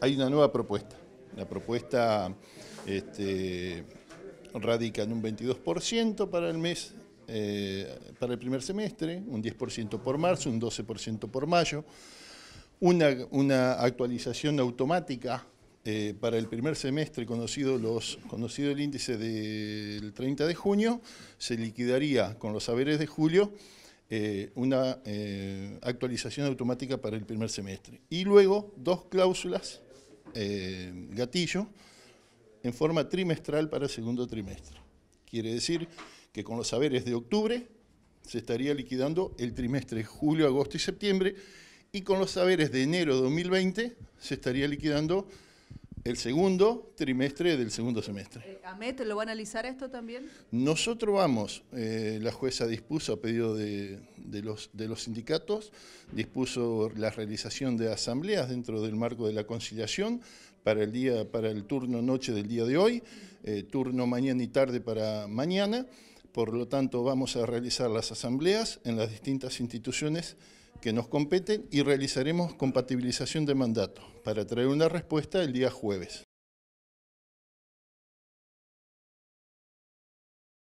hay una nueva propuesta. La propuesta este, radica en un 22% para el mes, eh, para el primer semestre, un 10% por marzo, un 12% por mayo, una, actualización automática eh, para el primer semestre, conocido, el índice del 30 de junio, se liquidaría con los saberes de julio eh, una actualización automática para el primer semestre. Y luego dos cláusulas eh, gatillo en forma trimestral para el segundo trimestre. Quiere decir que con los saberes de octubre se estaría liquidando el trimestre julio, agosto y septiembre y con los saberes de enero de 2020 se estaría liquidando el segundo trimestre del segundo semestre. Eh, ¿AMET lo va a analizar esto también? Nosotros vamos, eh, la jueza dispuso a pedido de, los, sindicatos, dispuso la realización de asambleas dentro del marco de la conciliación para el, día, para el turno noche del día de hoy, eh, turno mañana y tarde para mañana. Por lo tanto, vamos a realizar las asambleas en las distintas instituciones que nos competen y realizaremos compatibilización de mandato para traer una respuesta el día jueves.